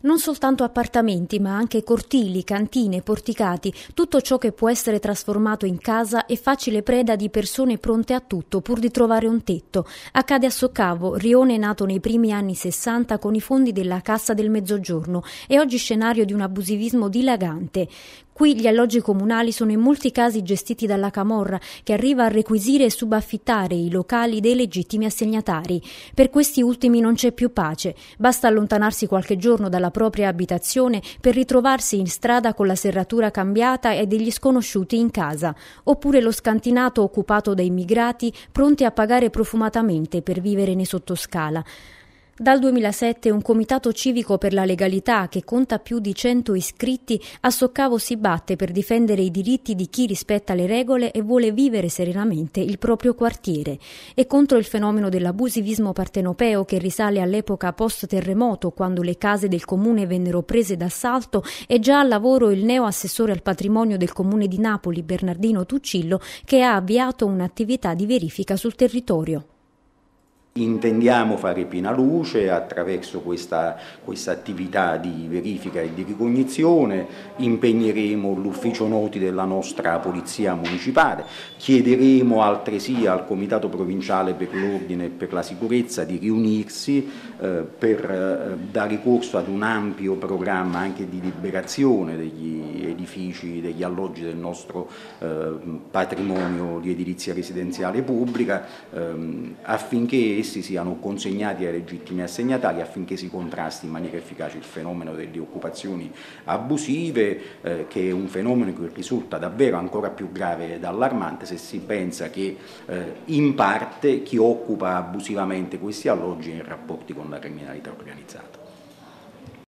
Non soltanto appartamenti, ma anche cortili, cantine, porticati, tutto ciò che può essere trasformato in casa è facile preda di persone pronte a tutto pur di trovare un tetto. Accade a Soccavo, rione nato nei primi anni 60 con i fondi della Cassa del Mezzogiorno e oggi scenario di un abusivismo dilagante. Qui gli alloggi comunali sono in molti casi gestiti dalla Camorra, che arriva a requisire e subaffittare i locali dei legittimi assegnatari. Per questi ultimi non c'è più pace. Basta allontanarsi qualche giorno dalla propria abitazione per ritrovarsi in strada con la serratura cambiata e degli sconosciuti in casa, oppure lo scantinato occupato da immigrati pronti a pagare profumatamente per vivere nei sottoscala. Dal 2007 un comitato civico per la legalità che conta più di 100 iscritti a Soccavo si batte per difendere i diritti di chi rispetta le regole e vuole vivere serenamente il proprio quartiere e contro il fenomeno dell'abusivismo partenopeo che risale all'epoca post-terremoto quando le case del comune vennero prese d'assalto è già al lavoro il neo assessore al patrimonio del comune di Napoli Bernardino Tuccillo che ha avviato un'attività di verifica sul territorio. Intendiamo fare piena luce attraverso questa, questa attività di verifica e di ricognizione, impegneremo l'ufficio noti della nostra Polizia Municipale, chiederemo altresì al Comitato Provinciale per l'Ordine e per la Sicurezza di riunirsi eh, per eh, dare corso ad un ampio programma anche di liberazione degli edifici, degli alloggi del nostro eh, patrimonio di edilizia residenziale pubblica ehm, affinché questi siano consegnati ai legittimi assegnatari affinché si contrasti in maniera efficace il fenomeno delle occupazioni abusive, eh, che è un fenomeno che risulta davvero ancora più grave ed allarmante se si pensa che eh, in parte chi occupa abusivamente questi alloggi è in rapporti con la criminalità organizzata.